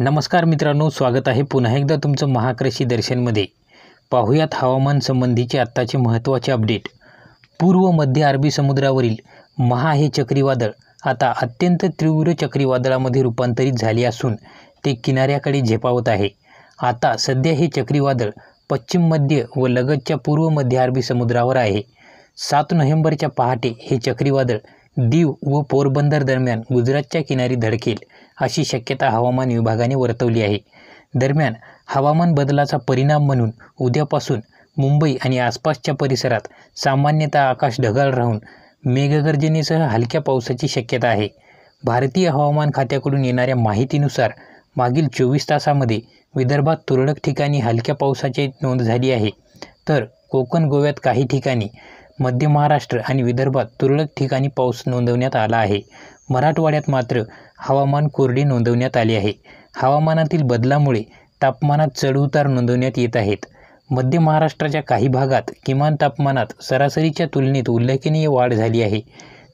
नमस्कार मित्रांनो स्वागत आहे पुन्हा एकदा तुमचं महाकृषी दर्शनमध्ये पाहुयात हवामान संबंधीचे आत्ताचे महत्त्वाचे अपडेट पूर्व मध्य अरबी समुद्रावरील महा हे चक्रीवादळ आता अत्यंत तीव्र चक्रीवादळामध्ये रूपांतरित झाले असून ते किनाऱ्याकडे झेपावत आहे आता सध्या हे चक्रीवादळ पश्चिम मध्य व लगतच्या पूर्व मध्य अरबी समुद्रावर आहे सात नोव्हेंबरच्या पहाटे हे चक्रीवादळ दीव व पोरबंदर दरम्यान गुजरातच्या किनारी धडकेल अशी शक्यता हवामान विभागाने वर्तवली आहे दरम्यान हवामान बदलाचा परिणाम म्हणून उद्यापासून मुंबई आणि आसपासच्या परिसरात सामान्यतः आकाश ढगाळ राहून मेघगर्जनेसह हलक्या पावसाची शक्यता आहे भारतीय हवामान खात्याकडून येणाऱ्या माहितीनुसार मागील चोवीस तासामध्ये विदर्भात तुरळक ठिकाणी हलक्या पावसाची नोंद झाली आहे तर कोकण गोव्यात काही ठिकाणी मध्य महाराष्ट्र आणि विदर्भात तुरळक ठिकाणी पाऊस नोंदवण्यात आला आहे मराठवाड्यात मात्र हवामान कोरडे नोंदवण्यात आले आहे हवामानातील बदलामुळे तापमानात चढउतार नोंदवण्यात येत आहेत मध्य महाराष्ट्राच्या काही भागात किमान तापमानात सरासरीच्या तुलनेत उल्लेखनीय वाढ झाली आहे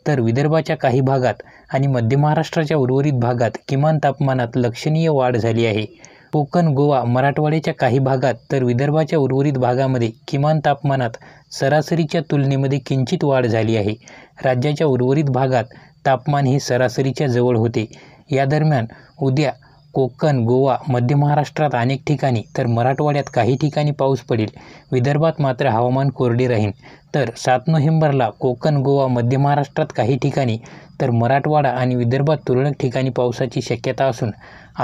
तर विदर्भाच्या काही भागात आणि मध्य महाराष्ट्राच्या उर्वरित भागात किमान तापमानात लक्षणीय वाढ झाली आहे कोकण गोवा मराठवाड्याच्या काही भागात तर विदर्भाच्या उर्वरित भागामध्ये किमान तापमानात सरासरीच्या तुलनेमध्ये किंचित वाढ झाली आहे राज्याच्या उर्वरित भागात तापमान हे सरासरीच्या जवळ होते या दरम्यान उद्या कोकण गोवा मध्य महाराष्ट्रात अनेक ठिकाणी तर मराठवाड्यात काही ठिकाणी पाऊस पडेल विदर्भात मात्र हवामान कोरडे राहील तर सात नोव्हेंबरला कोकण गोवा मध्य महाराष्ट्रात काही ठिकाणी तर मराठवाडा आणि विदर्भात तुरळक ठिकाणी पावसाची शक्यता असून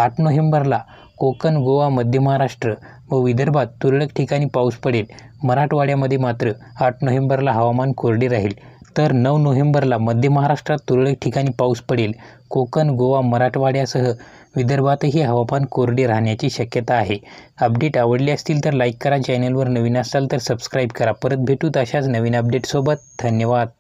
आठ नोव्हेंबरला कोकण गोवा मध्य महाराष्ट्र व विदर्भात तुरळक ठिकाणी पाऊस पडेल मराठवाड्यामध्ये मात्र आठ नोव्हेंबरला हवामान कोरडे राहील तर नऊ नोव्हेंबरला मध्य महाराष्ट्रात तुरळक ठिकाणी पाऊस पडेल कोकण गोवा मराठवाड्यासह विदर्भातही हवामान कोरडे राहण्याची शक्यता आहे अपडेट आवडले असतील तर लाईक करा चॅनलवर नवीन असाल तर सबस्क्राईब करा परत भेटूत अशाच नवीन अपडेटसोबत धन्यवाद